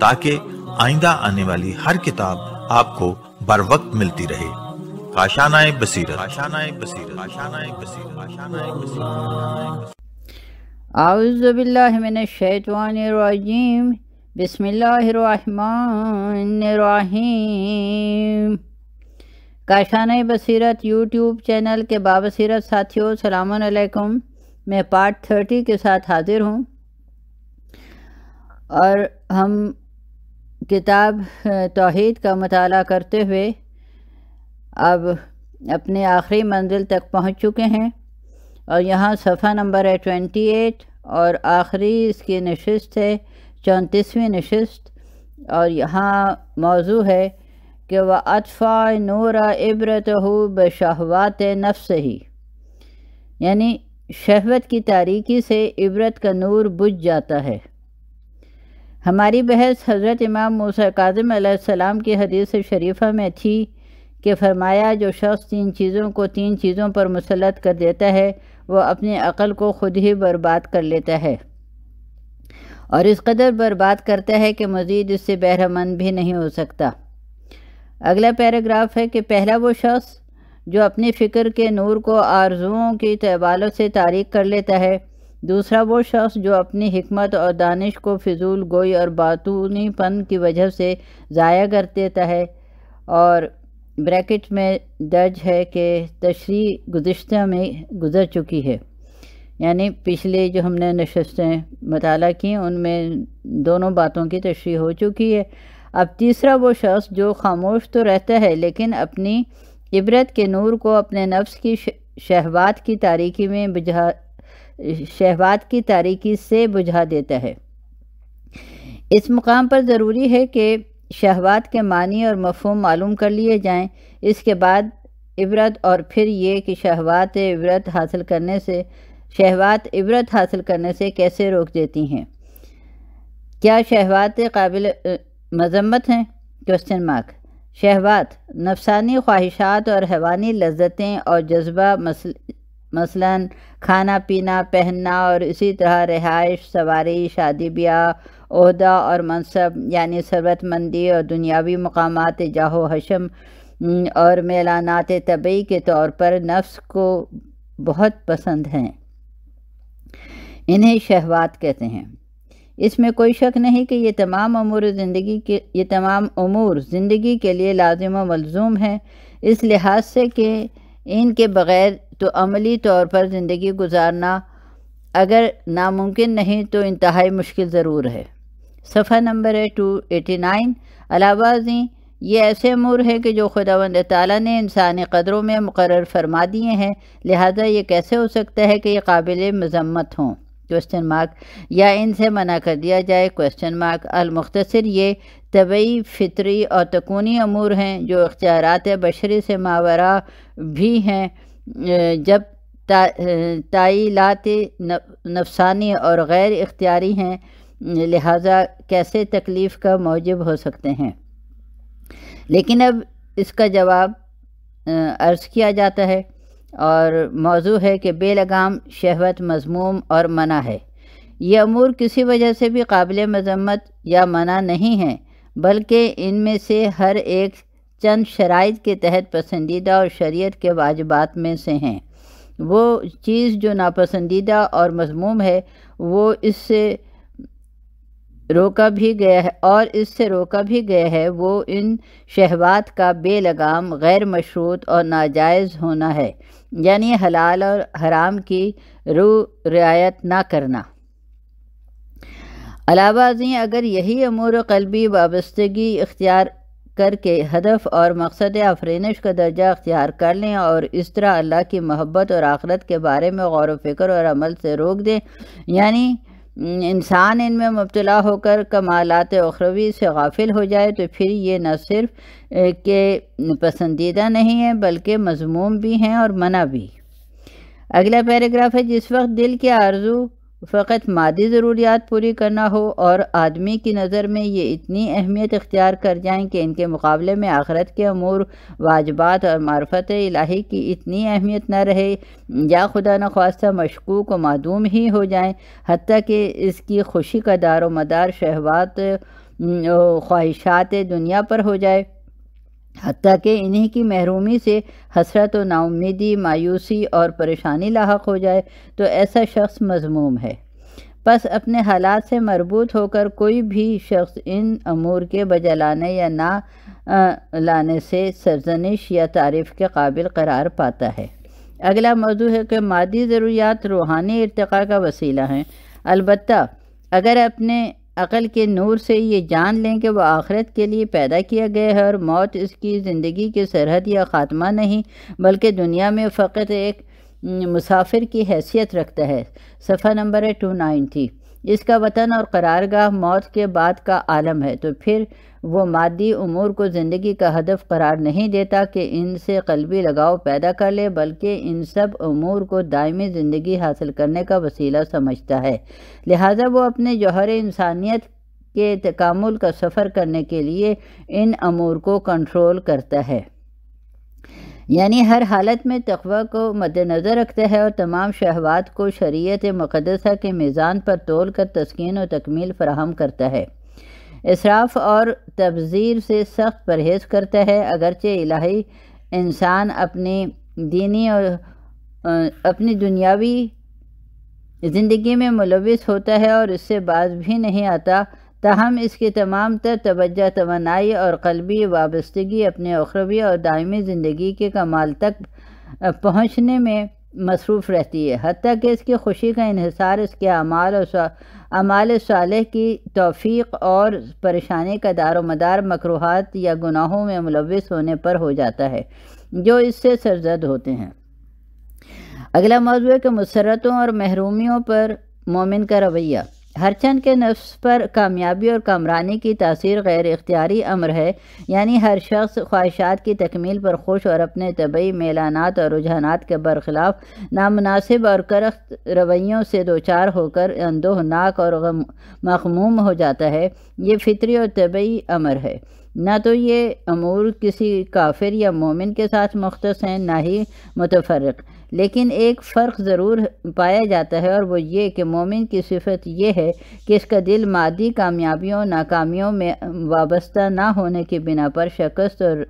ताकि आइंदा आने वाली हर किताब आपको बर वक्त मिलती रहे काशानाए बसीरत काशानाए बसीरत काशानाए बसीरत काशानाए बसीरत रहमानिर रहीम काशान बसीरत यूट्यूब चैनल के बाबसीरत साथियों सलाम अलैकुम मैं पार्ट थर्टी के साथ हाज़िर हूँ और हम किताब तोहद का मताल करते हुए अब अपने आखिरी मंजिल तक पहुंच चुके हैं और यहाँ सफ़ा नंबर है ट्वेंटी एट और आखिरी इसकी नशस्त है चौंतीसवीं नशस्त और यहाँ मौजू है कि वह अतफ़ा नूर इबरत हो बशहवात नफ्स ही यानी शहवत की तारीकी से इबरत का नूर बुझ जाता है हमारी बहस हज़रत इमाम मूसा काजम सलाम की हदीस शरीफा में थी कि फरमाया जो शख्स तीन चीज़ों को तीन चीज़ों पर मुसलत कर देता है वह अपनी अकल को खुद ही बर्बाद कर लेता है और इस कदर बर्बाद करता है कि मज़ीद इससे बहरामंद भी नहीं हो सकता अगला पैराग्राफ है कि पहला वो शख्स जो अपनी फ़िक्र के नूर को आरजुओं की तबालों से तारीख कर लेता है दूसरा वो शख्स जो अपनी हमत और दानिश को फिजूल गोई और बातूनीपन की वजह से ज़ाया कर देता है और ब्रैकेट में दर्ज है कि तशरी गुज्त में गुज़र चुकी है यानी पिछले जो हमने नशस्तें मताल की उनमें दोनों बातों की तशरी हो चुकी है अब तीसरा वो शख्स जो खामोश तो रहता है लेकिन अपनी इबरत के नूर को अपने नफ्स की शहवात की तारीखी में बुझा शहवाद की तारीकी से बुझा देता है इस मुकाम पर ज़रूरी है कि शहवात के मानी और मफहम मालूम कर लिए जाएं इसके बाद इबरत और फिर ये कि शहवात इबरत हासिल करने से शहवात इबरत हासिल करने से कैसे रोक देती हैं क्या शहवात काबिल मजम्मत हैं क्वेश्चन मार्क शहवात नफसानी ख्वाहिशात और हैवानी लज्जतें और जज्बा मसल मसलन खाना पीना पहनना और इसी तरह रिहाइश सवारी शादी ब्याह अहदा और मनसब यानी सरबतमंदी और दुनियावी मकाम जाहो हशम और मेलानात तबी के तौर पर नफ्स को बहुत पसंद हैं इन्हें शहवात कहते हैं इसमें कोई शक नहीं कि ये तमाम अमूर ज़िंदगी के ये तमाम अमूर ज़िंदगी के लिए लाजिम मलजूम हैं इस लिहाज से कि इनके बग़ैर तो अमली तौर पर ज़िंदगी गुजारना अगर नामुमकिन नहीं तो इंतहाई मुश्किल ज़रूर है सफ़ा नंबर है टू एटी नाइन अलावाजी ये ऐसे अमूर हैं कि जो खुदावंद ताली ने इंसानी कदरों में मुकर फरमा दिए हैं लिहाजा ये कैसे हो सकता है कि ये काबिल मजम्मत हों क्वेश्चन मार्क या इनसे मना कर दिया जाए क्वेश्चन मार्क अलमुख्तर ये तबई फितरी और तकूनी अमूर हैं जो इख्तियारत बशरी से मावरा भी हैं जब ता, ताइलात नफसानी और गैर इख्तियारी हैं लिहाजा कैसे तकलीफ़ का मौजब हो सकते हैं लेकिन अब इसका जवाब अर्ज़ किया जाता है और मौजू है कि बेलगाम शहवत मजमूम और मना है ये अमूर किसी वजह से भी काबिल मजम्मत या मना नहीं है बल्कि इनमें से हर एक चंद शराइ के तहत पसंदीदा और शरीयत के वाजबात में से हैं वो चीज़ जो नापसंदीदा और मजमूम है वो इससे रोका भी गया है और इससे रोका भी गया है वो इन शहवात का बेलगाम गैर मशरूत और नाजायज़ होना है यानी हलाल और हराम की रू रियायत ना करना अलावाज़ी अगर यही अमूर कलबी वाबस्तगी इख्तियार करके हदफ और मकसद आफरेनिश का दर्जा अख्तियार कर लें और इस तरह अल्लाह की मोहब्बत और आखरत के बारे में गौर वफ़िक्र और अमल से रोक दें यानी इंसान इनमें मुबतला होकर कमालत अखरवी से गाफिल हो जाए तो फिर ये न सिर्फ के पसंदीदा नहीं है बल्कि मजमूम भी हैं और मना भी अगला पैराग्राफ है जिस वक्त दिल के आरजू फ़कत मादी ज़रूरियात पूरी करना हो और आदमी की नज़र में ये इतनी अहमियत इख्तियार कर जाएँ कि इनके मुकाबले में आखरत के अमूर वाजबात और मार्फत इलाही की इतनी अहमियत न रहे या खुदा न खास्ता मशकूक व मदूम ही हो जाए हती कि इसकी खुशी का दार मदार शहवात ख्वाहिशात दुनिया पर हो जाए हती कि इन्हीं की महरूमी से हसरत व नाउमीदी मायूसी और परेशानी लाक हो जाए तो ऐसा शख्स मजमूम है बस अपने हालात से मरबूत होकर कोई भी शख्स इन अमूर के बजा लाने या ना लाने से सरजनिश या तारीफ़ के काबिल करार पाता है अगला मौजू है कि मादी ज़रूरियात रूहानी इरतका का वसीला हैं अलबत् अगर अपने अकल के नूर से ये जान लें कि वह आखरत के लिए पैदा किया गया है और मौत इसकी ज़िंदगी की सरहद या ख़ात्मा नहीं बल्कि दुनिया में फ़कत एक मुसाफिर की हैसियत रखता है सफ़ा नंबर है टू नाइन्टी इसका वतन और करारगाह मौत के बाद का आलम है तो फिर वो मादी उमूर को ज़िंदगी का हदफ करार नहीं देता कि इनसे कलबी लगाव पैदा कर ले बल्कि इन सब अमूर को दायमी ज़िंदगी हासिल करने का वसीला समझता है लिहाजा वो अपने जौहर इंसानियत के तकामुल का सफ़र करने के लिए इन अमूर को कंट्रोल करता है यानी हर हालत में तकवा को मद्दनज़र रखते हैं और तमाम शहवात को शरीयत मुक़दसा के मीज़ान पर तोल कर तस्किन और तकमील फराहम करता है इसराफ और तबज़ीर से सख्त परहेज़ करता है अगरचे इलाही इंसान अपनी दीनी और अपनी दुनियावी ज़िंदगी में मुलविस होता है और इससे बाज भी नहीं आता ताहम इसकी तमाम तर तोज्जा तोानाई और कलबी वाबस्तगी अपने अखरबी और दायमी ज़िंदगी के कमाल तक पहुँचने में मसरूफ़ रहती है हती कि इसकी खुशी का इसार इसके अमाल और अमाल साल की तोफ़ी और परेशानी का दार मदार मकरूहत या गुनाहों में मुलविस होने पर हो जाता है जो इससे सरजद होते हैं अगला मौजूद है कि मसरतों और महरूमियों पर मोमिन का रवैया हरचंद के नफ्स पर कामयाबी और कामरानी की तासीर गैर इख्तियारी अमर है यानी हर शख्स ख्वाहिशात की तकमील पर खुश और अपने तबई मेलानात और रुझानात के बरखिलाफ नामनासिब और करख्त रवैयों से दो चार होकर अंदोहनाक और मखमूम हो जाता है ये फितरी और तबई अमर है ना तो ये अमूर किसी काफिर या मोमिन के साथ मुख्तस हैं ना ही मुतफरक़ लेकिन एक फ़र्क ज़रूर पाया जाता है और वो ये कि मोमिन की सिफत यह है कि इसका दिल मादी कामयाबियों नाकामियों में वाबस्ता ना होने के बिना पर शिकस्त और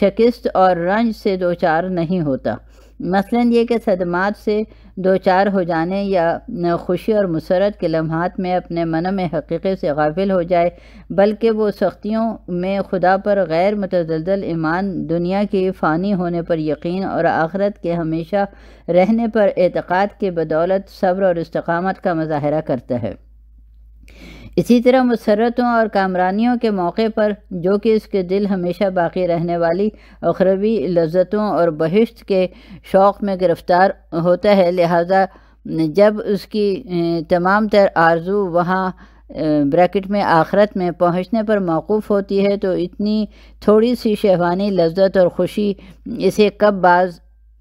शिकस्त और रंज से दो चार नहीं होता मसलन ये कि सदमात से दो चार हो जाने या खुशी और मसरत के लम्हात में अपने मन में हकीक़े से गाफिल हो जाए बल्कि वो सख्तियों में खुदा पर गैर मतजलजल ईमान दुनिया के फ़ानी होने पर यकीन और आखरत के हमेशा रहने पर एतक़ाद के बदौलत सब्र और इस्तकामत का मज़ाहरा करता है इसी तरह मुसरतों और कामरानियों के मौके पर जो कि उसके दिल हमेशा बाकी रहने वाली अखरबी लज्जतों और बहिश्त के शौक़ में गिरफ़्तार होता है लिहाजा जब उसकी तमाम तर आरजू वहाँ ब्रैकेट में आखरत में पहुँचने पर मौकूफ़ होती है तो इतनी थोड़ी सी शहवानी लज्जत और ख़ुशी इसे कब बाज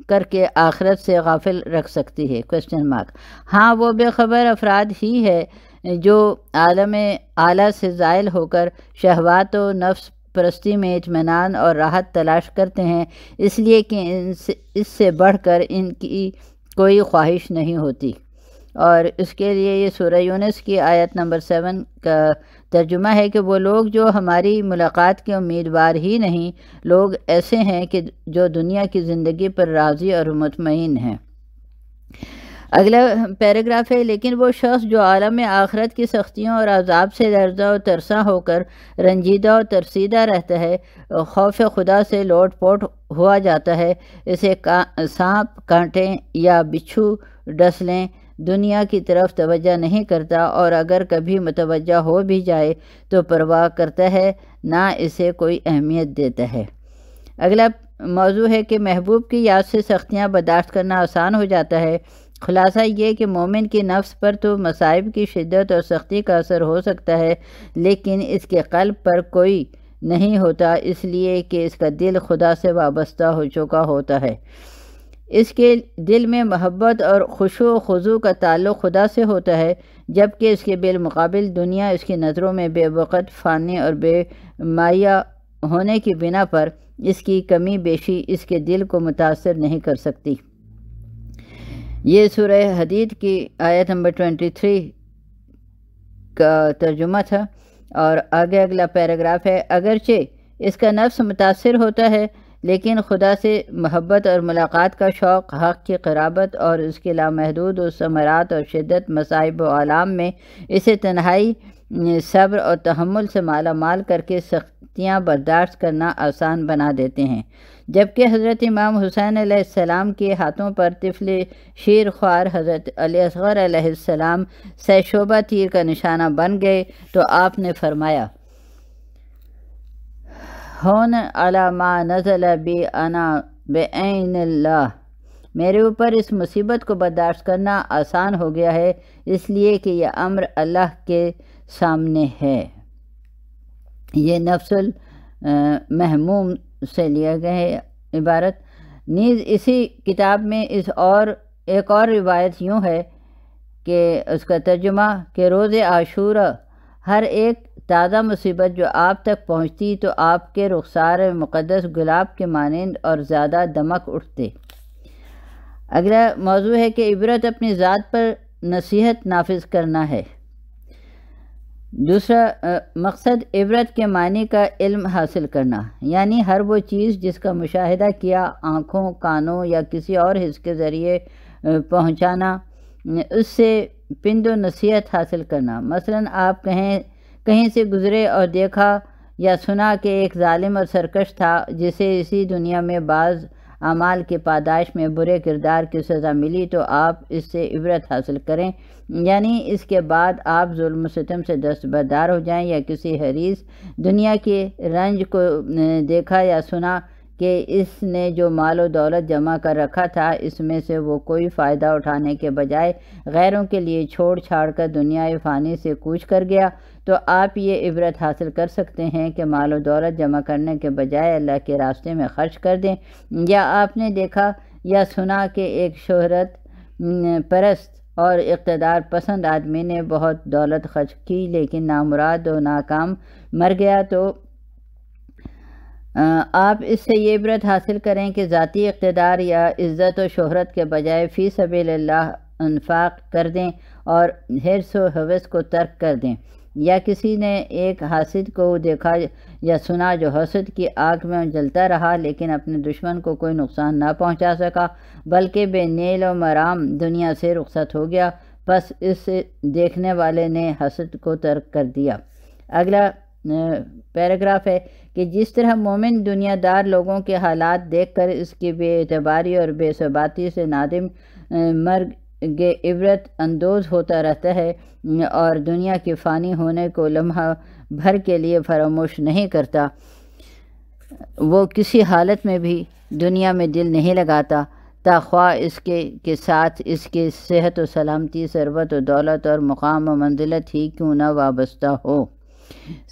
करके आखरत से गाफिल रख सकती है क्वेश्चन मार्क हाँ वो बेखबर अफराद ही है जो आलम आला से ज़ायल होकर शहवात व नफ्स परस्ती में इतमान और राहत तलाश करते हैं इसलिए कि इनसे इससे बढ़कर इनकी कोई ख्वाहिश नहीं होती और इसके लिए ये सूर्य यूनस की आयत नंबर सेवन का तर्जुमा है कि वो लोग जो हमारी मुलाकात के उम्मीदवार ही नहीं लोग ऐसे हैं कि जो दुनिया की ज़िंदगी पर राज़ी और मतमिन हैं अगला पैराग्राफ है लेकिन वो शख्स जो आलम आखरत की सख्तियों और अजाब से लर्जा और तरसा होकर रंजीदा और तरसीदा रहता है खौफ खुदा से लोट पोट हुआ जाता है इसे का, सांप कांटे या बिच्छू डस लें दुनिया की तरफ तवज्जो नहीं करता और अगर कभी मतवजह हो भी जाए तो परवाह करता है ना इसे कोई अहमियत देता है अगला मौजू है कि महबूब की याद से सख्तियाँ बर्दाश्त करना आसान हो जाता है खुलासा ये कि मोमिन की नफ्स पर तो मसाइब की शिद्दत और सख्ती का असर हो सकता है लेकिन इसके कल्ब पर कोई नहीं होता इसलिए कि इसका दिल खुदा से वाबस्ता हो चुका होता है इसके दिल में महब्बत और खुशो खजू का ताल्लुक़ खुदा से होता है जबकि इसके बिलमकबिल दुनिया इसकी नज़रों में बेवक़त फ़ानी और बेमाया होने की बिना पर इसकी कमी बेशी इसके दिल को मुतासर नहीं कर सकती ये सूरह हदीद की आयत नंबर ट्वेंटी थ्री का तर्जुमा था और आगे अगला पैराग्राफ है अगरचे इसका नफ्स मुतासर होता है लेकिन खुदा से महब्बत और मुलाकात का शौक़ हक़ की खराबत और उसके लामहदूद और समरात और शिदत मसाइब आलाम में इसे तन्हाई सब्र और तहमुल से माला माल करके सख्तियाँ बर्दाश्त करना आसान बना देते हैं जबकि हज़रत इमाम हुसैन आसमाम के हाथों पर तिफल शेर ख्वार हज़रत असगर सैशोबा तीर का निशाना बन गए तो आपने फरमाया होन अला मा नज़ल बे अना बेल्ला मेरे ऊपर इस मुसीबत को बर्दाश्त करना आसान हो गया है इसलिए कि यह अम्र अल्लाह के सामने है ये नफसल महमूम से लिया गया है इबारत नीज इसी किताब में इस और एक और रिवायत यूँ है कि उसका तर्जुमा कि रोज़ आशूरा हर एक ताज़ा मुसीबत जो आप तक पहुँचती तो आपके रुखसार मुक़दस गुलाब के मानंद और ज़्यादा दमक उठते अगला मौजू है कि इबरत अपनी ज़ात पर नसीहत नाफिज करना है दूसरा मकसद इबरत के मानी का इल्म हासिल करना यानी हर वो चीज़ जिसका मुशाहिदा किया आँखों कानों या किसी और हिस्स के ज़रिए पहुँचाना उससे पिंद नसीहत हासिल करना मसलन आप कहें कहीं से गुज़रे और देखा या सुना कि एक ालिम और सरकश था जिसे इसी दुनिया में बाज़ अमाल की पादाश में बुरे किरदार की सज़ा मिली तो आप इससे इबरत हासिल करें यानी इसके बाद आप जुल्म सितम से दस्तबरदार हो जाएं या किसी हरीस दुनिया के रंज को देखा या सुना कि इसने जो माल दौलत जमा कर रखा था इसमें से वो कोई फ़ायदा उठाने के बजाय गैरों के लिए छोड़ छाड़ कर दुनिया फ़ानी से कूच कर गया तो आप ये इबरत हासिल कर सकते हैं कि माल दौलत जमा करने के बजाय अल्लाह के रास्ते में खर्च कर दें या आपने देखा या सुना कि एक शहरत परस्त और इकतदार पसंद आदमी ने बहुत दौलत खर्च की लेकिन नामुराद और नाकाम मर गया तो आप इससे ये इबरत हासिल करें कि ज़ाती इकतदार या इज़्ज़त और शहरत के बजाय फ़ी सबील्लाफ़ाक कर दें और हिरस व हवस को तर्क कर दें या किसी ने एक हासिद को देखा या सुना जो हसद की आग में जलता रहा लेकिन अपने दुश्मन को कोई नुकसान ना पहुंचा सका बल्कि नील और मराम दुनिया से रुखसत हो गया बस इस देखने वाले ने हसद को तर्क कर दिया अगला पैराग्राफ है कि जिस तरह मोमिन दुनियादार लोगों के हालात देखकर उसकी बेतबारी और बेसबाती से नादिम मर गे इबरत अंदोज होता रहता है और दुनिया के फ़ानी होने को लम्हा भर के लिए फरामोश नहीं करता वो किसी हालत में भी दुनिया में दिल नहीं लगाता ताख्वा इसके के साथ इसके सेहत व सलामती सरबत व दौलत और मुकाम व मंजिलत ही क्यों ना वाबस्ता हो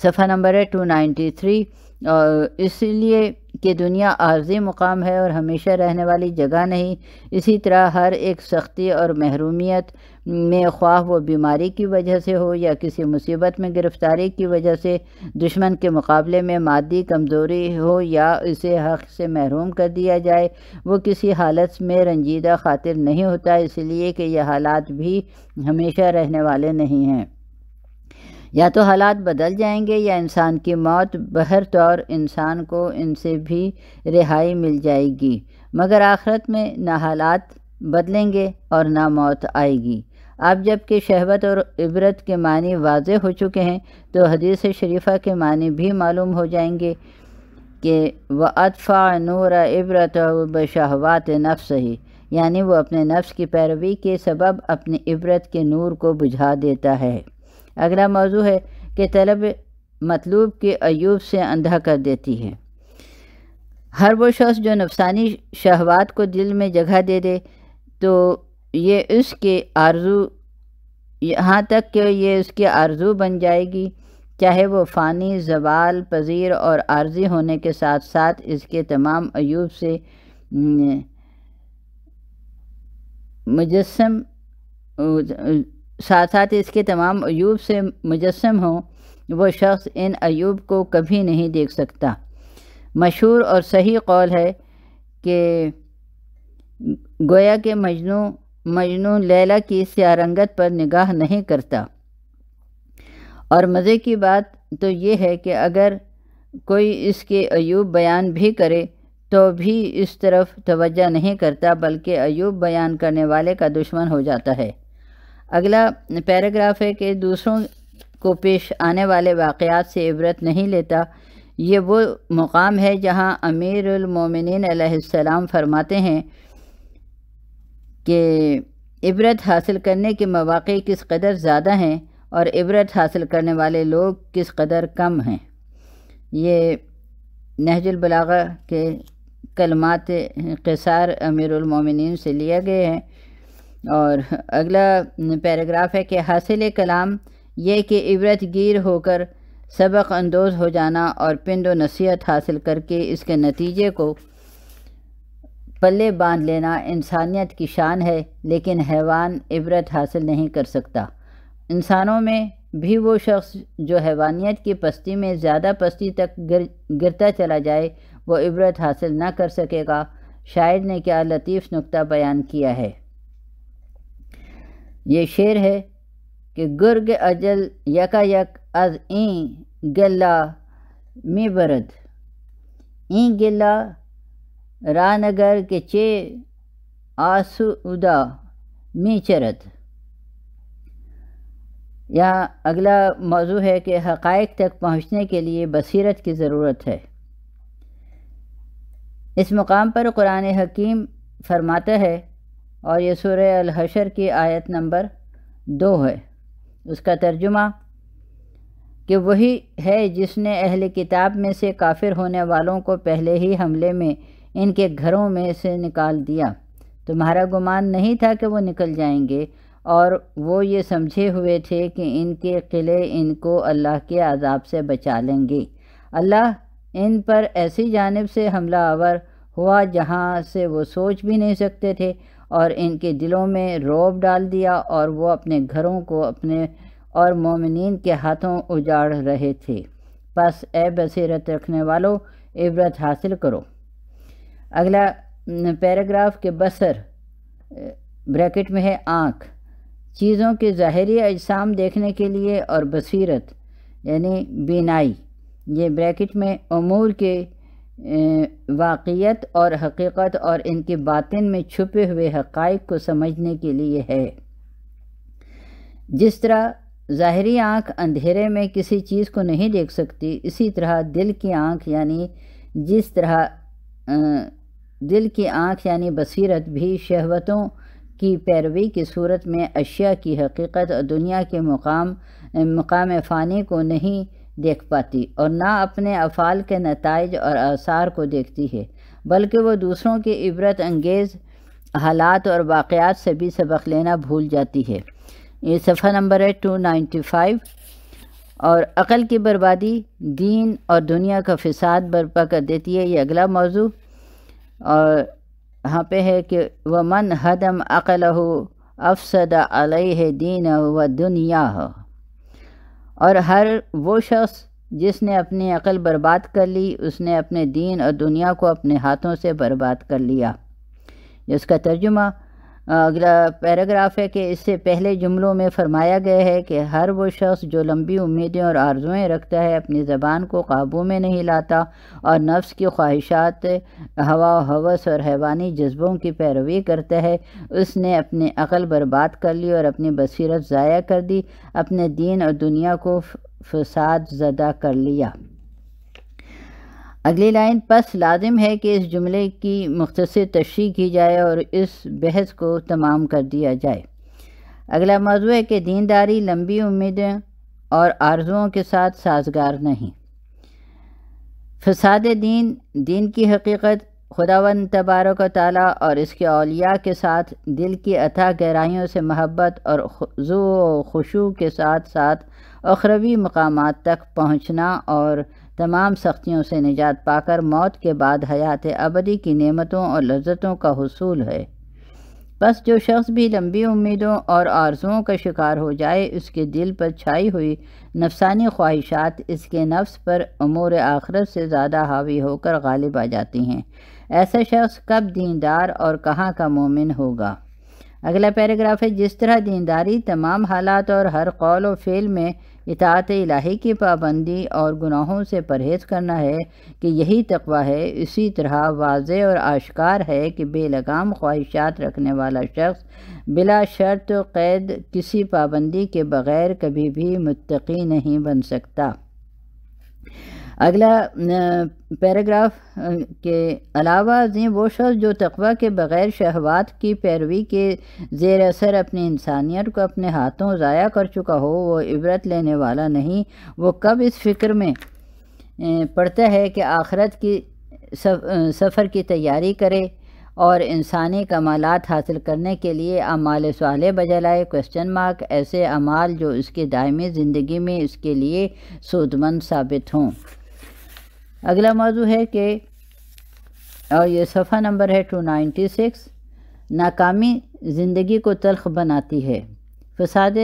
सफ़ा नंबर है टू नाइन्टी थ्री और इसलिए कि दुनिया आर्जी मुकाम है और हमेशा रहने वाली जगह नहीं इसी तरह हर एक सख्ती और महरूमियत में ख्वाह वो बीमारी की वजह से हो या किसी मुसीबत में गिरफ़्तारी की वजह से दुश्मन के मुकाबले में मादी कमज़ोरी हो या इसे हक़ से महरूम कर दिया जाए वो किसी हालत में रंजीदा खातिर नहीं होता इसलिए कि यह हालात भी हमेशा रहने वाले नहीं हैं या तो हालात बदल जाएंगे या इंसान की मौत बहर तौर तो इंसान को इनसे भी रिहाई मिल जाएगी मगर आखरत में ना हालात बदलेंगे और ना मौत आएगी अब जबकि शहबत और इबरत के मानी वाज हो चुके हैं तो हदीस शरीफा के मानी भी मालूम हो जाएंगे कि व अतफ़ा नूर इबरत बशहवात नफ्स ही यानी वो अपने नफ्स की पैरवी के सबब अपने इबरत के नूर को बुझा देता है अगला मौजू है कि तलब मतलूब के अयूब से अंधा कर देती है हर वो शख्स जो नफसानी शहवात को दिल में जगह दे दे तो ये उसके आरजू यहाँ तक कि ये उसकी आरजू बन जाएगी चाहे वो फ़ानी जवाल पजीर और आर्जी होने के साथ साथ इसके तमाम अयूब से मुजस्म साथ साथ इसके तमाम अयूब से मुजस्म हों वो शख्स इन अयूब को कभी नहीं देख सकता मशहूर और सही कौल है कि गोया के मजनू मजनू लैला की सियारंगत पर निगाह नहीं करता और मज़े की बात तो ये है कि अगर कोई इसके अयूब बयान भी करे तो भी इस तरफ तवज्जा नहीं करता बल्कि अयूब बयान करने वाले का दुश्मन हो जाता है अगला पैराग्राफ है कि दूसरों को पेश आने वाले वाक़ात से इबरत नहीं लेता ये वो मुकाम है जहाँ अमीरमिन फरमाते हैं कि इबरत हासिल करने के मौाक़े किस कदर ज़्यादा हैं और इबरत हासिल करने वाले लोग किस कदर कम हैं ये नहजुलबलागा के कलमात कसार अमीरमिन से लिए गए हैं और अगला पैराग्राफ है कि हासिल कलाम यह कि इबरत गिर होकर सबक अंदोज हो जाना और पिंड नसीहत हासिल करके इसके नतीजे को पल्ले बांध लेना इंसानियत की शान है लेकिन हैवान इबरत हासिल नहीं कर सकता इंसानों में भी वो शख्स जो हैवानियत की पस्ती में ज़्यादा पस्ती तक गिर गिरता चला जाए वो इबरत हासिल ना कर सकेगा शायर ने क्या लतीफ़ नुक्ता बयान किया है ये शेर है कि गुर्ग अजल यक अज ई गला मी बरद ई गला रानगर के चे आसु उदा मी चरत यहाँ अगला मौजू है कि हक़ तक पहुँचने के लिए बसीरत की ज़रूरत है इस मुकाम पर कुरान हकीम फरमाता है और ये सूर्य अलहशर की आयत नंबर दो है उसका तर्जुमा कि वही है जिसने अहल किताब में से काफिर होने वालों को पहले ही हमले में इनके घरों में से निकाल दिया तुम्हारा गुमान नहीं था कि वो निकल जाएंगे और वो ये समझे हुए थे कि इनके किले इनको अल्लाह के आज़ाब से बचा लेंगे अल्लाह इन पर ऐसी जानब से हमला आवर हुआ जहाँ से वो सोच भी नहीं सकते थे और इनके दिलों में रोब डाल दिया और वो अपने घरों को अपने और मोमिन के हाथों उजाड़ रहे थे बस ए बसरत रखने वालों इबरत हासिल करो अगला पैराग्राफ के बसर ब्रैकेट में है आँख चीज़ों के ज़ाहरी अजसाम देखने के लिए और बसीरत यानी बीनाई ये ब्रैकेट में अमूर के वाक़ियत और हकीकत और इनके बातिन में छुपे हुए हक़ाइक को समझने के लिए है जिस तरह ज़ाहरी आँख अंधेरे में किसी चीज़ को नहीं देख सकती इसी तरह दिल की आँख यानी जिस तरह दिल की आँख यानी बसीरत भी शहवतों की पैरवी की सूरत में अशिया की हकीकत और दुनिया के मुकाम मकाम फ़ानी को नहीं देख पाती और ना अपने अफ़ाल के नतज और आसार को देखती है बल्कि वो दूसरों के इबरत अंगेज़ हालात और वाक़ात से भी सबक लेना भूल जाती है ये सफ़ा नंबर है टू नाइन्टी फाइव और अकल की बर्बादी दीन और दुनिया का फसाद बर्पा कर देती है ये अगला मौजू और यहाँ पे है कि मन हदम अकल हो अफसद अलह दीन व दुनिया हो और हर वो शख्स जिसने अपनी अकल बर्बाद कर ली उसने अपने दीन और दुनिया को अपने हाथों से बर्बाद कर लिया जिसका तर्जुमा अगला पैराग्राफ है कि इससे पहले जुमलों में फरमाया गया है कि हर वो शख्स जो लंबी उम्मीदें और आर्जुएँ रखता है अपनी ज़बान को काबू में नहीं लाता और नफ्स की ख्वाहिशात हवा हवस और हैवानी जज्बों की पैरवी करता है उसने अपने अकल बर्बाद कर ली और अपनी बसीरत ज़ाया कर दी अपने दीन और दुनिया को फसाद ज़दा कर लिया अगली लाइन पस लाजिम है कि इस जुमले की मुख्तर तशरी की जाए और इस बहस को तमाम कर दिया जाए अगला मौजू है कि दीनदारी लंबी उम्मीदें और आर्जुओं के साथ साजगार नहीं फसाद दीन दीन की हकीकत खुदावन का ताला और इसके अलिया के साथ दिल की अथा गहराइयों से महब्बत और जू खुशू के साथ साथ अखरवी मकाम तक पहुँचना और तमाम सख्तियों से निजात पाकर मौत के बाद हयात अबदी की नेमतों और लज्जतों का हसूल है बस जो शख्स भी लंबी उम्मीदों और आरजुओं का शिकार हो जाए उसके दिल पर छाई हुई नफसानी ख्वाहिशात इसके नफ्स पर अमूर आखरत से ज़्यादा हावी होकर गालिब आ जाती हैं ऐसा शख्स कब दीनदार और कहाँ का मोमिन होगा अगला पैराग्राफ है जिस तरह दीनदारी तमाम हालात और हर कौल व फेल में इतात इलाही की पाबंदी और गुनाहों से परहेज़ करना है कि यही तकवा है इसी तरह वाज और आशकार है कि बेलगाम ख्वाहिशात रखने वाला शख्स बिला शर्त कैद किसी पाबंदी के बग़ैर कभी भी मुतकी नहीं बन सकता अगला पैराग्राफ के अलावा जी वो शख्स जो तकबा के बग़ैर शहवात की पैरवी के जेर असर अपनी इंसानियत को अपने हाथों ज़ाया कर चुका हो वो इबरत लेने वाला नहीं वो कब इस फिक्र में पड़ता है कि आखरत की सफ़र की तैयारी करे और इंसानी कमालत हासिल करने के लिए अमाल साले बजलाए क्वेश्चन मार्क ऐसे अमाल जो इसके दायमी ज़िंदगी में इसके लिए सूदमंद साबित हों अगला मौजू है कि और ये सफ़ा नंबर है टू नाइन्टी सिक्स नाकामी ज़िंदगी को तलख बनाती है फसाद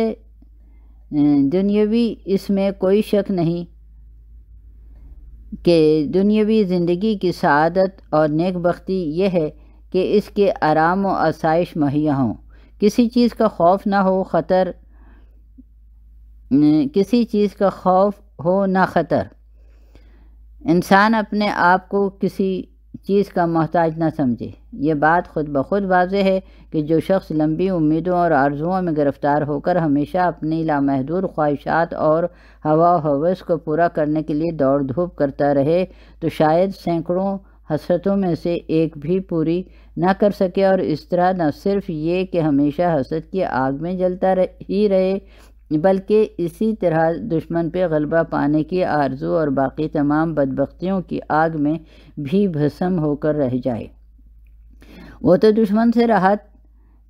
दुनियावी इसमें कोई शक नहीं कि दुनियावी ज़िंदगी की सआदत और नेक बख्ती यह है कि इसके आराम व आसाइश मुहैया हों किसी चीज़ का खौफ ना हो ख़तर किसी चीज़ का खौफ हो ना ख़तर इंसान अपने आप को किसी चीज़ का मोहताज ना समझे ये बात खुद ब खुद वाज है कि जो शख्स लंबी उम्मीदों और आर्जुओं में गिरफ़्तार होकर हमेशा अपनी लामहदूद ख्वाहिशात और हवा हवस को पूरा करने के लिए दौड़ धूप करता रहे तो शायद सैकड़ों हसरतों में से एक भी पूरी ना कर सके और इस तरह न सिर्फ ये कि हमेशा हसरत की आग में जलता रह, ही रहे बल्कि इसी तरह दुश्मन पे गलबा पाने की आरजू और बाकी तमाम बदबख्तियों की आग में भी भस्म होकर रह जाए वो तो दुश्मन से राहत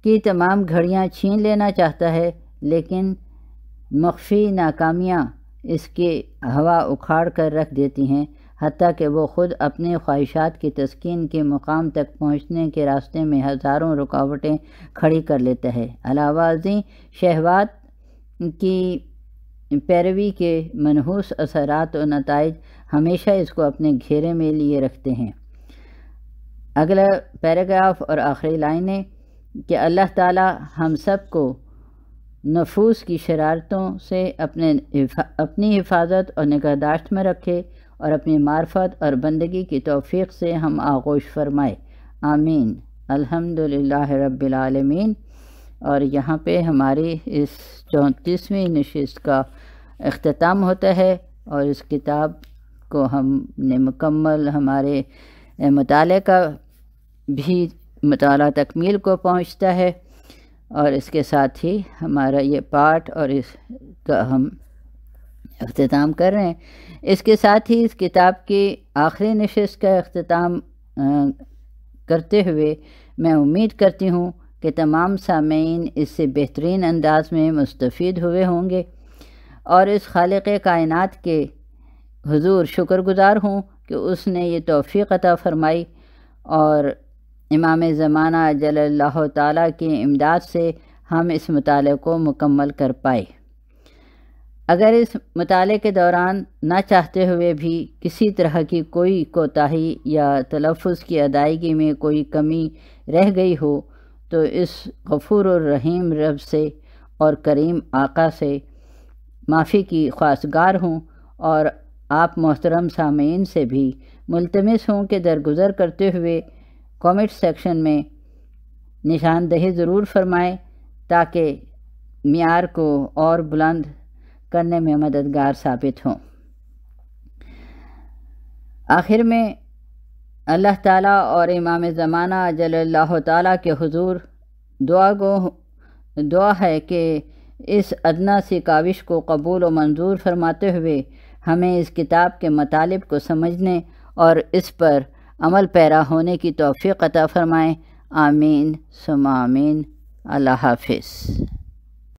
की तमाम घड़ियाँ छीन लेना चाहता है लेकिन मख्फी नाकामियाँ इसकी हवा उखाड़ कर रख देती हैं हती कि वो ख़ुद अपने ख्वाहिशात की तस्कीन के मुकाम तक पहुँचने के रास्ते में हज़ारों रुकावटें खड़ी कर लेता है अलावाजी शहवात की पैरवी के मनहूस असरात और नतज हमेशा इसको अपने घेरे में लिए रखते हैं अगला पैराग्राफ और आखिरी लाइनें कि अल्लाह ताला हम सब को नफूस की शरारतों से अपने अपनी हिफाजत और निगहदाश्त में रखे और अपनी मार्फत और बंदगी की तोफ़ी से हम आगोश फरमाए आमीन अल्हम्दुलिल्लाह रब्बिल और यहाँ पे हमारी इस चौंतीसवीं नशस्त का अख्ताम होता है और इस किताब को हमने मुकम्मल हमारे मताले का भी मताल तकमील को पहुँचता है और इसके साथ ही हमारा ये पाठ और इसका हम अख्ताम कर रहे हैं इसके साथ ही इस किताब की आखिरी नशस्त का अख्ताम करते हुए मैं उम्मीद करती हूँ कि तमाम सामीन इससे बेहतरीन अंदाज में मुस्तफ़ हुए होंगे और इस खालिक कायनत के हजूर शुक्रगुजार हूँ कि उसने ये तोफ़ी अता फ़रमाई और इमाम ज़माना जल तमदाद इमदाद से हम इस मताल को मुकम्मल कर पाए अगर इस मताले के दौरान ना चाहते हुए भी किसी तरह की कोई कोताही या तलफ़ की अदायगी में कोई कमी रह गई हो तो इस गफूर और रहीम रब से और करीम आका से माफ़ी की ख्वासगार हूँ और आप मोहतरम सामीन से भी मुलतमस हूँ कि दरगुजर करते हुए कमेंट सेक्शन में निशानदही ज़रूर फरमाएं ताकि मैार को और बुलंद करने में मददगार साबित हों आखिर में अल्लाह ताला और इमाम ज़माना जल्ला ताला के हुजूर दुआ गो दुआ है कि इस अदना सी काविश को कबूल व मंजूर फरमाते हुए हमें इस किताब के मतालब को समझने और इस पर अमल पैरा होने की तोफ़ी अता फ़रमाएँ आमीन सुमामीन अल्लाह हाफिज़